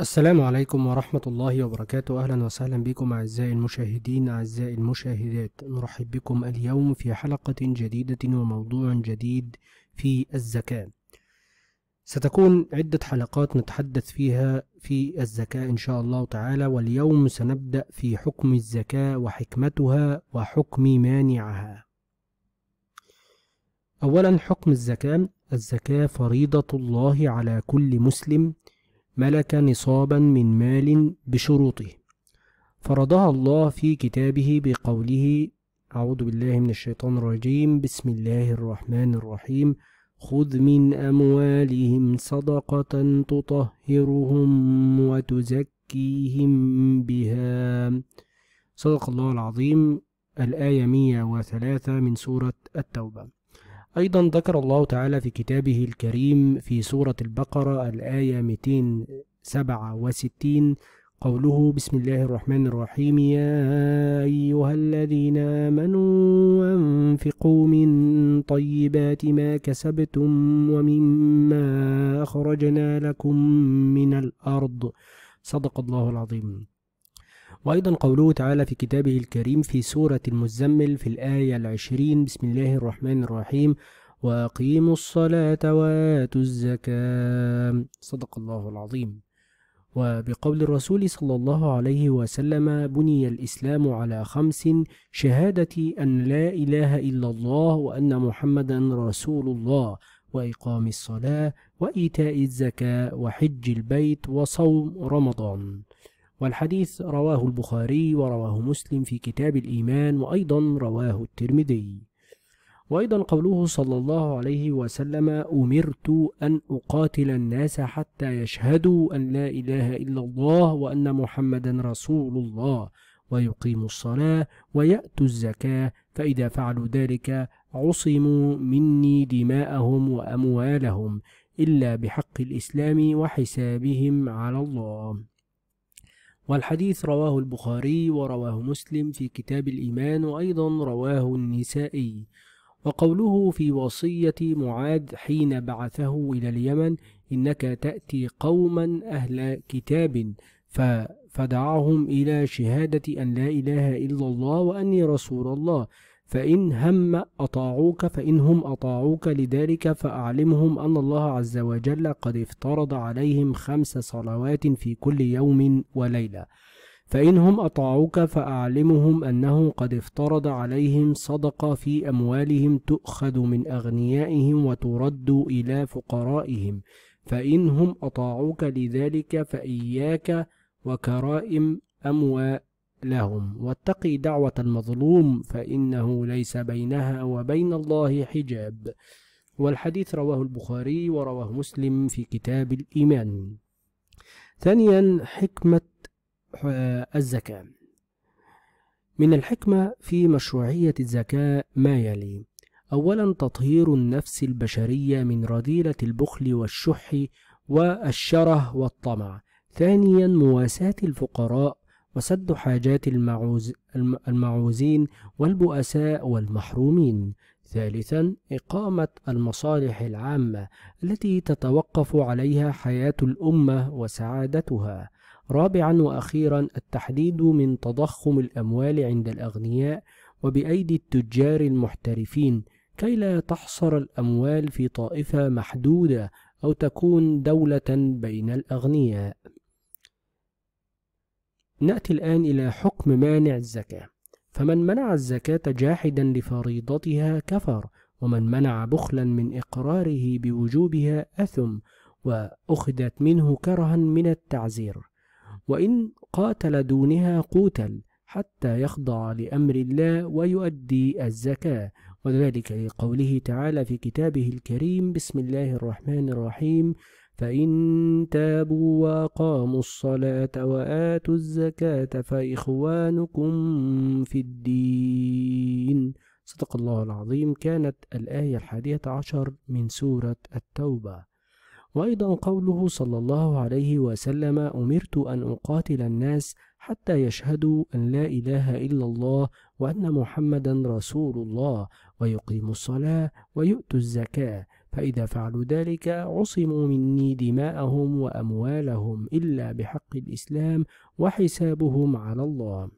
السلام عليكم ورحمة الله وبركاته أهلا وسهلا بكم أعزائي المشاهدين أعزائي المشاهدات نرحب بكم اليوم في حلقة جديدة وموضوع جديد في الزكاة ستكون عدة حلقات نتحدث فيها في الزكاة إن شاء الله تعالى واليوم سنبدأ في حكم الزكاة وحكمتها وحكم مانعها أولا حكم الزكاة الزكاة فريضة الله على كل مسلم ملك نصابا من مال بشروطه فرضها الله في كتابه بقوله أعوذ بالله من الشيطان الرجيم بسم الله الرحمن الرحيم خذ من أموالهم صدقة تطهرهم وتزكيهم بها صدق الله العظيم الآية 103 من سورة التوبة أيضا ذكر الله تعالى في كتابه الكريم في سورة البقرة الآية 267 قوله بسم الله الرحمن الرحيم يا أيها الذين آمنوا أنفقوا من طيبات ما كسبتم ومما أخرجنا لكم من الأرض صدق الله العظيم وأيضا قوله تعالى في كتابه الكريم في سورة المزمل في الآية العشرين بسم الله الرحمن الرحيم وأقيموا الصلاة وآتوا الزكاة صدق الله العظيم وبقول الرسول صلى الله عليه وسلم بني الإسلام على خمس شهادة أن لا إله إلا الله وأن محمدا رسول الله وإقام الصلاة وإيتاء الزكاة وحج البيت وصوم رمضان والحديث رواه البخاري ورواه مسلم في كتاب الإيمان وأيضا رواه الترمذي وأيضا قوله صلى الله عليه وسلم أمرت أن أقاتل الناس حتى يشهدوا أن لا إله إلا الله وأن محمدا رسول الله ويقيموا الصلاة ويأتوا الزكاة فإذا فعلوا ذلك عصموا مني دماءهم وأموالهم إلا بحق الإسلام وحسابهم على الله والحديث رواه البخاري ورواه مسلم في كتاب الإيمان وأيضا رواه النسائي وقوله في وصية معاذ حين بعثه إلى اليمن إنك تأتي قوما أهل كتاب فدعهم إلى شهادة أن لا إله إلا الله وأني رسول الله فإن هم أطاعوك فإنهم أطاعوك لذلك فأعلمهم أن الله عز وجل قد افترض عليهم خمس صلوات في كل يوم وليلة فإنهم أطاعوك فأعلمهم أنه قد افترض عليهم صدقة في أموالهم تؤخذ من أغنيائهم وترد إلى فقرائهم فإنهم أطاعوك لذلك فإياك وكرائم أموالهم لهم واتقي دعوة المظلوم فإنه ليس بينها وبين الله حجاب والحديث رواه البخاري ورواه مسلم في كتاب الإيمان ثانيا حكمة آه، الزكاة من الحكمة في مشروعية الزكاة ما يلي أولا تطهير النفس البشرية من رذيلة البخل والشح والشره والطمع ثانيا مواساة الفقراء وسد حاجات المعوز المعوزين والبؤساء والمحرومين ثالثا إقامة المصالح العامة التي تتوقف عليها حياة الأمة وسعادتها رابعا وأخيرا التحديد من تضخم الأموال عند الأغنياء وبأيدي التجار المحترفين كي لا تحصر الأموال في طائفة محدودة أو تكون دولة بين الأغنياء نأتي الآن إلى حكم مانع الزكاة فمن منع الزكاة جاحدا لفريضتها كفر ومن منع بخلا من إقراره بوجوبها أثم وأخذت منه كرها من التعزير وإن قاتل دونها قوتل حتى يخضع لأمر الله ويؤدي الزكاة وذلك لقوله تعالى في كتابه الكريم بسم الله الرحمن الرحيم فإن تابوا وأقاموا الصلاة وآتوا الزكاة فإخوانكم في الدين صدق الله العظيم كانت الآية الحادية عشر من سورة التوبة وأيضا قوله صلى الله عليه وسلم أمرت أن أقاتل الناس حتى يشهدوا أن لا إله إلا الله وأن محمدا رسول الله ويقيموا الصلاة ويؤتوا الزكاة فإذا فعلوا ذلك عصموا مني دماءهم وأموالهم إلا بحق الإسلام وحسابهم على الله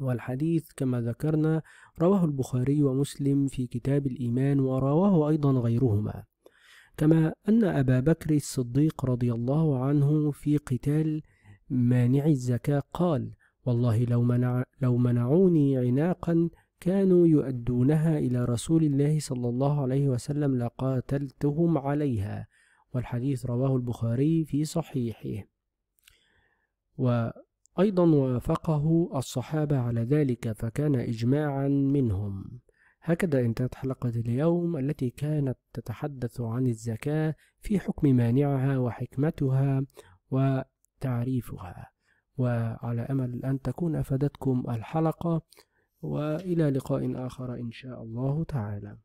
والحديث كما ذكرنا رواه البخاري ومسلم في كتاب الإيمان ورواه أيضا غيرهما كما أن أبا بكر الصديق رضي الله عنه في قتال مانع الزكاة قال والله لو, منع لو منعوني عناقا كانوا يؤدونها إلى رسول الله صلى الله عليه وسلم لقاتلتهم عليها والحديث رواه البخاري في صحيحه وأيضا وافقه الصحابة على ذلك فكان إجماعا منهم هكذا انتهت حلقة اليوم التي كانت تتحدث عن الزكاة في حكم مانعها وحكمتها وتعريفها وعلى أمل أن تكون أفادتكم الحلقة والى لقاء اخر ان شاء الله تعالى